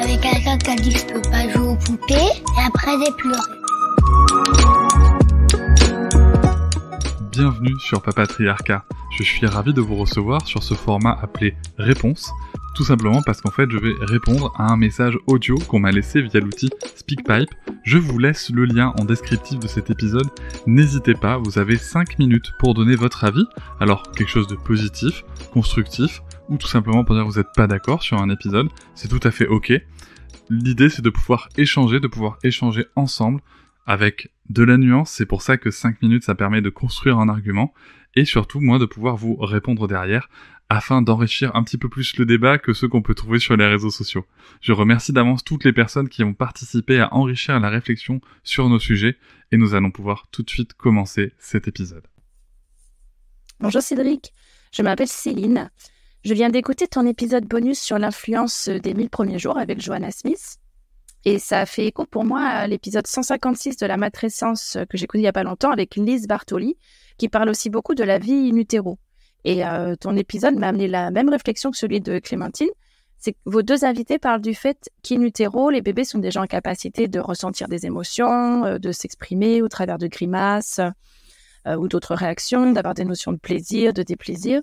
Avec quelqu'un qui a dit je peux pas jouer aux poupées et après j'ai pleuré. Bienvenue sur Papatriarcat. Je suis ravi de vous recevoir sur ce format appelé Réponse, tout simplement parce qu'en fait je vais répondre à un message audio qu'on m'a laissé via l'outil SpeakPipe. Je vous laisse le lien en descriptif de cet épisode. N'hésitez pas, vous avez 5 minutes pour donner votre avis. Alors quelque chose de positif, constructif, ou tout simplement pour dire que vous n'êtes pas d'accord sur un épisode, c'est tout à fait ok. L'idée c'est de pouvoir échanger, de pouvoir échanger ensemble avec de la nuance, c'est pour ça que 5 minutes ça permet de construire un argument et surtout moi de pouvoir vous répondre derrière afin d'enrichir un petit peu plus le débat que ceux qu'on peut trouver sur les réseaux sociaux. Je remercie d'avance toutes les personnes qui ont participé à enrichir la réflexion sur nos sujets et nous allons pouvoir tout de suite commencer cet épisode. Bonjour Cédric, je m'appelle Céline. Je viens d'écouter ton épisode bonus sur l'influence des 1000 premiers jours avec Joanna Smith. Et ça a fait écho pour moi à l'épisode 156 de La Matrescence euh, que écouté il n'y a pas longtemps avec Lise Bartoli, qui parle aussi beaucoup de la vie in utero. Et euh, ton épisode m'a amené la même réflexion que celui de Clémentine. C'est que vos deux invités parlent du fait qu'in les bébés sont déjà en capacité de ressentir des émotions, euh, de s'exprimer au travers de grimaces ou d'autres réactions, d'avoir des notions de plaisir, de déplaisir.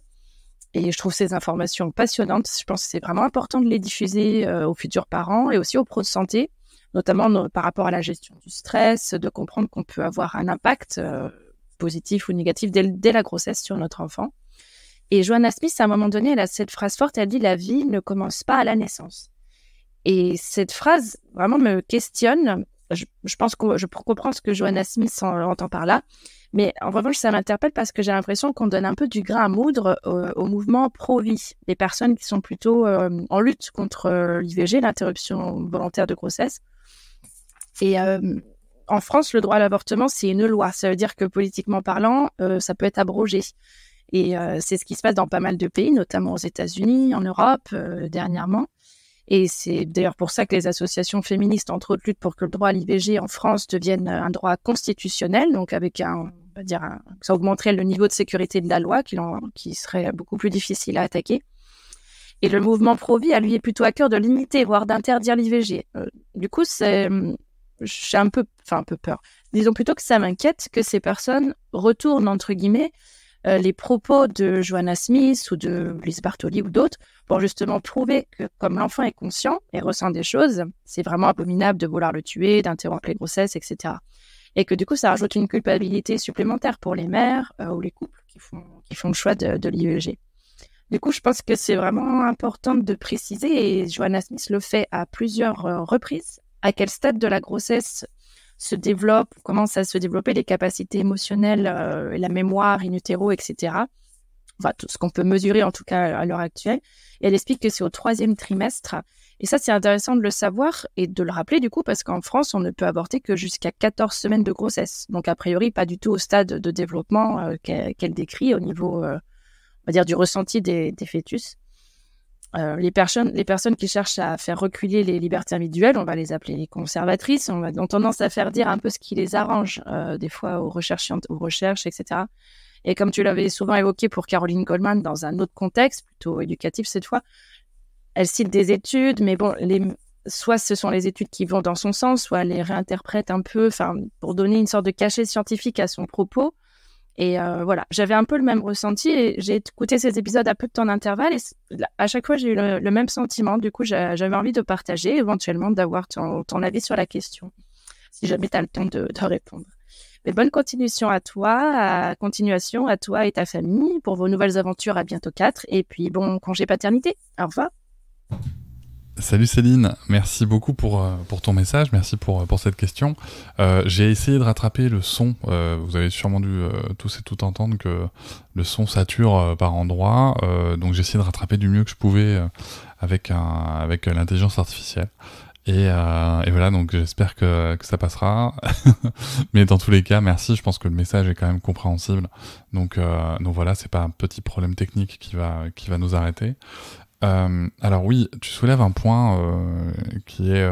Et je trouve ces informations passionnantes. Je pense que c'est vraiment important de les diffuser euh, aux futurs parents et aussi aux pros de santé, notamment par rapport à la gestion du stress, de comprendre qu'on peut avoir un impact euh, positif ou négatif dès, la grossesse sur notre enfant. Et Joanna Smith, à un moment donné, elle a cette phrase forte, elle dit La vie ne commence pas à la naissance. Et cette phrase vraiment me questionne. Je, pense que je comprends ce que Joanna Smith entend par là. Mais en revanche, ça m'interpelle parce que j'ai l'impression qu'on donne un peu du grain à moudre euh, au mouvement pro-vie, des personnes qui sont plutôt euh, en lutte contre euh, l'IVG, l'interruption volontaire de grossesse. Et en France, le droit à l'avortement, c'est une loi. Ça veut dire que politiquement parlant, ça peut être abrogé. Et c'est ce qui se passe dans pas mal de pays, notamment aux États-Unis, en Europe, dernièrement. Et c'est d'ailleurs pour ça que les associations féministes, entre autres, luttent pour que le droit à l'IVG en France devienne un droit constitutionnel, donc avec un, dire, ça augmenterait le niveau de sécurité de la loi, qui, qui serait beaucoup plus difficile à attaquer. Et le mouvement pro-vie a lui est plutôt à cœur de limiter, voire d'interdire l'IVG. Euh, du coup, c'est, euh, j'ai un peu, enfin un peu peur. Disons plutôt que ça m'inquiète que ces personnes retournent entre guillemets euh, les propos de Joanna Smith ou de Lise Bartoli ou d'autres pour justement prouver que comme l'enfant est conscient et ressent des choses, c'est vraiment abominable de vouloir le tuer, d'interrompre les grossesses, etc et que du coup, ça mmh. rajoute une culpabilité supplémentaire pour les mères euh, ou les couples qui font, le choix de, l'IEG. Du coup, je pense que c'est vraiment important de préciser, et Joanna Smith le fait à plusieurs euh, reprises, à quel stade de la grossesse se développent, commencent à se développer les capacités émotionnelles, euh, la mémoire in utero, etc tout ce qu'on peut mesurer en tout cas à l'heure actuelle. Et elle explique que c'est au troisième trimestre. Et ça, c'est intéressant de le savoir et de le rappeler du coup, parce qu'en France, on ne peut avorter que jusqu'à 14 semaines de grossesse. Donc, a priori, pas du tout au stade de développement euh, qu'elle décrit au niveau, euh, on va dire, du ressenti des, fœtus. Euh, les, personnes, les personnes qui cherchent à faire reculer les libertés individuelles, on va les appeler les conservatrices, on tendance à faire dire un peu ce qui les arrange, des fois aux recherches, aux recherches etc. Et comme tu l'avais souvent évoqué pour Caroline Goldman dans un autre contexte, plutôt éducatif cette fois, elle cite des études, mais bon, les, soit ce sont les études qui vont dans son sens, soit elle les réinterprète un peu, enfin, pour donner une sorte de cachet scientifique à son propos. Et euh, voilà, j'avais un peu le même ressenti et j'ai écouté ces épisodes à peu de temps d'intervalle et à chaque fois j'ai eu le, même sentiment. Du coup, j'avais envie de partager, éventuellement d'avoir ton, avis sur la question, si jamais tu as le temps de, de répondre bonne continuation à toi, à continuation à toi et ta famille pour vos nouvelles aventures à bientôt 4. Et puis bon congé paternité. Au revoir. Salut Céline, merci beaucoup pour, euh, ton message, merci pour, euh, pour cette question. Euh, j'ai essayé de rattraper le son, vous avez sûrement dû tous et toutes entendre que le son sature par endroits, donc j'ai essayé de rattraper du mieux que je pouvais avec, avec l'intelligence artificielle. Euh, et, voilà, donc j'espère que, ça passera. Mais dans tous les cas, merci. Je pense que le message est quand même compréhensible. Donc, euh, donc voilà, c'est pas un petit problème technique qui va, qui va nous arrêter. Euh, alors oui, tu soulèves un point euh, qui, est,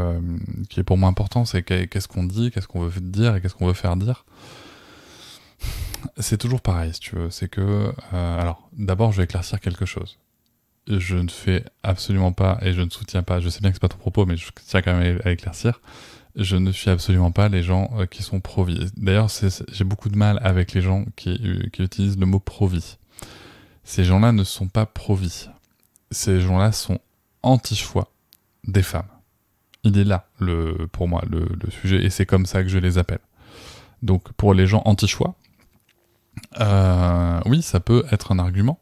qui est pour moi important, c'est qu'est-ce qu'on dit, qu'est-ce qu'on veut dire et qu'est-ce qu'on veut faire dire. C'est toujours pareil, si tu veux. C'est que, alors, d'abord, je vais éclaircir quelque chose je ne fais absolument pas et je ne soutiens pas, je sais bien que c'est pas ton propos, mais je tiens quand même à éclaircir, je ne suis absolument pas les gens euh, qui sont pro-vie. D'ailleurs, j'ai beaucoup de mal avec les gens qui, euh, utilisent le mot pro Ces gens-là ne sont pas pro Ces gens-là sont anti-choix des femmes. Il est là, le, pour moi, le, sujet, et c'est comme ça que je les appelle. Donc, pour les gens anti-choix, euh, oui, ça peut être un argument,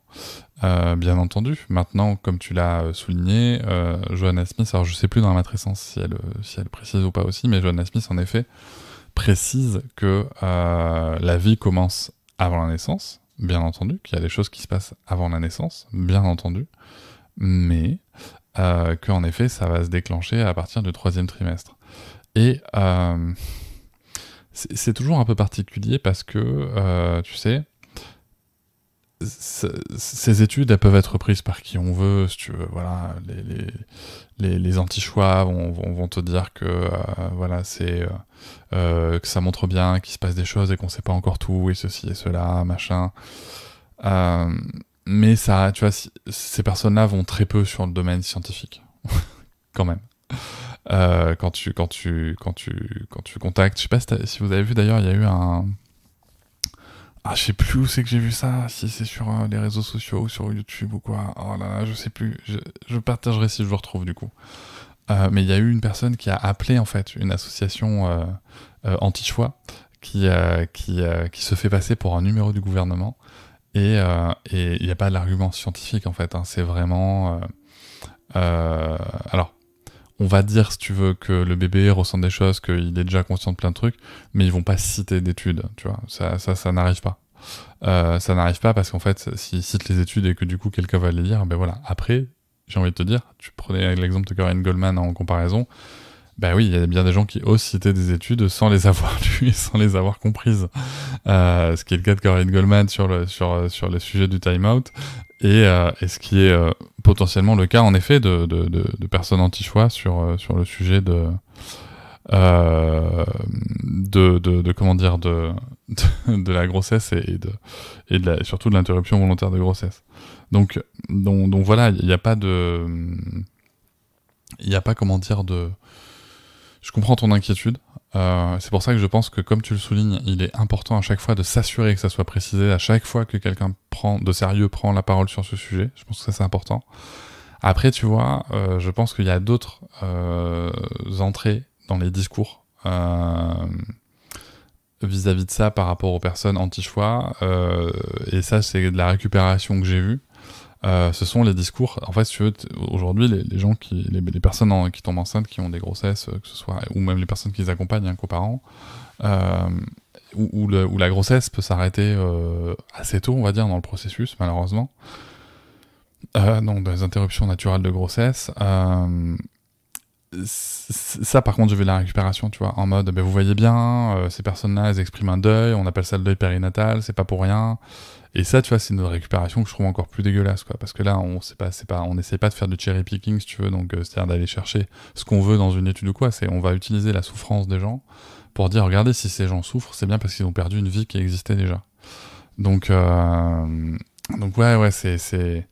euh, bien entendu. Maintenant, comme tu l'as euh, souligné, euh, Johanna Smith, alors je ne sais plus dans la matrescence hein, si elle, euh, si elle précise ou pas aussi, mais Johanna Smith, en effet, précise que la vie commence avant la naissance, bien entendu, qu'il y a des choses qui se passent avant la naissance, bien entendu, mais qu'en effet, ça va se déclencher à partir du troisième trimestre. Et c'est toujours un peu particulier parce que, tu sais, ces études, elles peuvent être prises par qui on veut, si tu veux. Voilà, les, les, les, anti-choix vont, vont, te dire que euh, voilà, c'est euh, euh, que ça montre bien qu'il se passe des choses et qu'on sait pas encore tout et ceci et cela, machin. mais ça, tu vois, ces personnes-là vont très peu sur le domaine scientifique, quand même. quand tu quand tu quand tu quand tu contactes, je sais pas si vous avez vu d'ailleurs, il y a eu un ah, je sais plus où c'est que j'ai vu ça, si c'est sur euh, les réseaux sociaux ou sur YouTube ou quoi. Oh là là, je sais plus. Je, partagerai si je le retrouve du coup. Euh, mais il y a eu une personne qui a appelé en fait une association euh, anti-choix qui, qui, se fait passer pour un numéro du gouvernement. Et il n'y a pas d'argument scientifique en fait. Hein. C'est vraiment. alors, on va dire, si tu veux, que le bébé ressent des choses, qu'il est déjà conscient de plein de trucs, mais ils vont pas citer d'études, tu vois. Ça, ça, n'arrive pas. Euh, ça n'arrive pas parce qu'en fait, s'ils citent les études et que du coup quelqu'un va les lire, ben voilà. Après, j'ai envie de te dire, tu prenais l'exemple de Karen Goldman en comparaison, ben oui, il y a bien des gens qui osent citer des études sans les avoir lues sans les avoir comprises. Euh, ce qui est le cas de Corinne Goldman sur le, sur, euh, sur le sujet du time-out. Et, euh, et, ce qui est potentiellement le cas, en effet, de, de, de, personnes anti-choix sur, sur le sujet de, de, de, comment dire de, de, la grossesse et, de, et de surtout de l'interruption volontaire de grossesse. Donc, donc, donc voilà, il n'y a pas de. Il n'y a pas comment dire de. Je comprends ton inquiétude. Euh, c'est pour ça que je pense que, comme tu le soulignes, il est important à chaque fois de s'assurer que ça soit précisé à chaque fois que quelqu'un prend de sérieux prend la parole sur ce sujet. Je pense que ça c'est important. Après, tu vois, euh, je pense qu'il y a d'autres euh, entrées dans les discours vis-à-vis -vis de ça par rapport aux personnes anti-choix. et ça, c'est de la récupération que j'ai vue. Euh, ce sont les discours. En fait, si aujourd'hui, les, gens qui, les, personnes qui tombent enceintes, qui ont des grossesses, euh, que ce soit, ou même les personnes qui les accompagnent, hein, coparents, euh, où, la grossesse peut s'arrêter euh, assez tôt, on va dire, dans le processus, malheureusement. donc, dans les interruptions naturelles de grossesse, ça, par contre, je veux la récupération, tu vois, en mode, ben, vous voyez bien, euh, ces personnes-là, elles expriment un deuil, on appelle ça le deuil périnatal, c'est pas pour rien. Et ça, tu vois, c'est une récupération que je trouve encore plus dégueulasse, quoi, parce que là, on sait pas, c'est pas, on n'essaie pas de faire du cherry picking, si tu veux, donc euh, c'est-à-dire d'aller chercher ce qu'on veut dans une étude ou quoi, c'est on va utiliser la souffrance des gens pour dire, regardez, si ces gens souffrent, c'est bien parce qu'ils ont perdu une vie qui existait déjà. Donc, euh, donc ouais, ouais, c'est, c'est,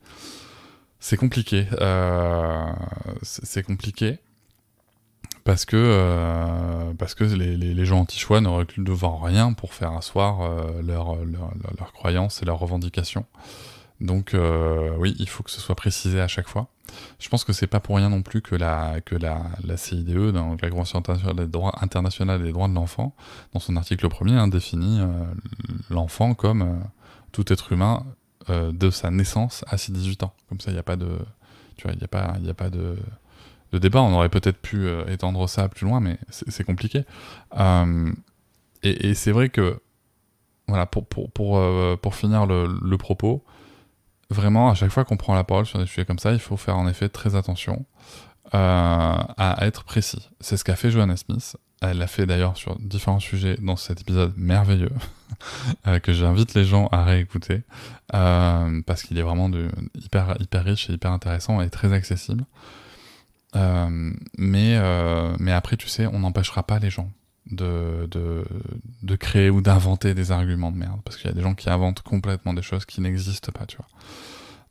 c'est compliqué, c'est compliqué parce que, euh, parce que les, les, gens anti-choix ne reculent devant rien pour faire asseoir leurs leur, leur, leur croyances et leurs revendications. Donc euh, oui, il faut que ce soit précisé à chaque fois. Je pense que c'est pas pour rien non plus que la, que la, la CIDE, la Convention internationale des droits, internationale des droits de l'enfant, dans son article premier, hein, définit euh, l'enfant comme tout être humain de sa naissance à ses 18 ans. Comme ça, il n'y a pas de... Tu vois, il a pas, y a pas de de débat. On aurait peut-être pu euh, étendre ça plus loin, mais c'est compliqué. Euh, et, c'est vrai que, voilà, pour, pour, pour, euh, pour finir le, le, propos, vraiment, à chaque fois qu'on prend la parole sur des sujets comme ça, il faut faire en effet très attention à être précis. C'est ce qu'a fait Joanna Smith. Elle l'a fait d'ailleurs sur différents sujets dans cet épisode merveilleux que j'invite les gens à réécouter parce qu'il est vraiment de, hyper, hyper riche et hyper intéressant et très accessible. Euh, mais, euh, mais après, tu sais, on n'empêchera pas les gens de, de, de créer ou d'inventer des arguments de merde. Parce qu'il y a des gens qui inventent complètement des choses qui n'existent pas, tu vois.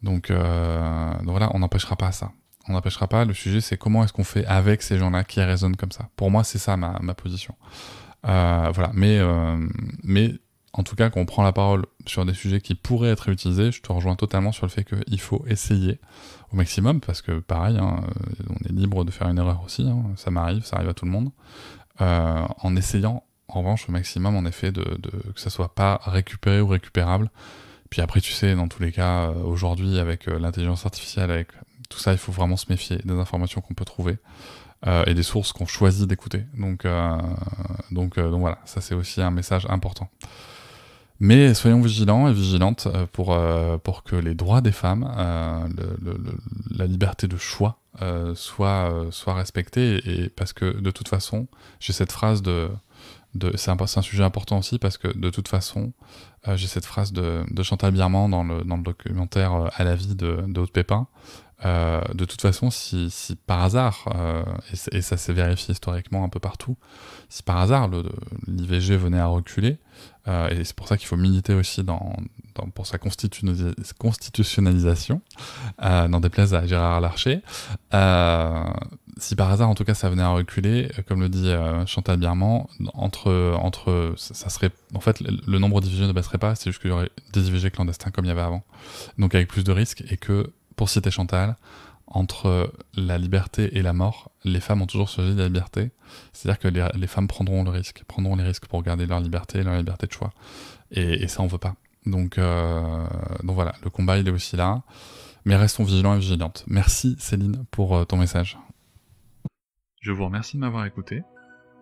Donc, euh, donc voilà, on n'empêchera pas ça. On n'empêchera pas. Le sujet, c'est comment est-ce qu'on fait avec ces gens-là qui raisonnent comme ça. Pour moi, c'est ça ma, ma position. voilà, mais, mais en tout cas, quand on prend la parole sur des sujets qui pourraient être utilisés, je te rejoins totalement sur le fait qu'il faut essayer au maximum, parce que pareil, hein, euh, on est libre de faire une erreur aussi, hein. ça m'arrive, ça arrive à tout le monde, euh, en essayant en revanche au maximum, en effet, de, que ça soit pas récupéré ou récupérable. Puis après, tu sais, dans tous les cas, euh, aujourd'hui, avec l'intelligence artificielle, avec tout ça, il faut vraiment se méfier des informations qu'on peut trouver. et des sources qu'on choisit d'écouter. donc, donc voilà, ça c'est aussi un message important. Mais soyons vigilants et vigilantes euh, pour, euh, pour que les droits des femmes, euh, la liberté de choix, soient soit, Et, parce que de toute façon, j'ai cette phrase de... de c'est un, sujet important aussi parce que de toute façon, euh, j'ai cette phrase de, Chantal Birman dans le, documentaire euh, À la vie de, Haute Pépin. Euh, de toute façon, si, par hasard, et, ça s'est vérifié historiquement un peu partout, si par hasard l'IVG venait à reculer, et c'est pour ça qu'il faut militer aussi dans, pour sa constitutionnalisation, constitutionnalisation, des places à Gérard Larcher, si par hasard en tout cas ça venait à reculer, comme le dit Chantal Birman, entre, entre, ça serait, en fait, le nombre divisions ne baisserait pas, c'est juste qu'il y aurait des IVG clandestins comme il y avait avant, donc avec plus de risques, et que, pour citer Chantal, entre la liberté et la mort, les femmes ont toujours choisi la liberté. C'est-à-dire que les, femmes prendront le risque, prendront les risques pour garder leur liberté leur liberté de choix. Et, ça, on veut pas. Donc, euh, donc voilà, le combat, il est aussi là. Mais restons vigilants et vigilantes. Merci Céline pour euh, ton message. Je vous remercie de m'avoir écouté.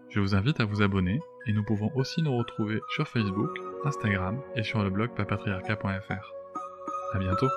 Je vous invite à vous abonner et nous pouvons aussi nous retrouver sur Facebook Instagram et sur le blog papatriarca.fr. À bientôt!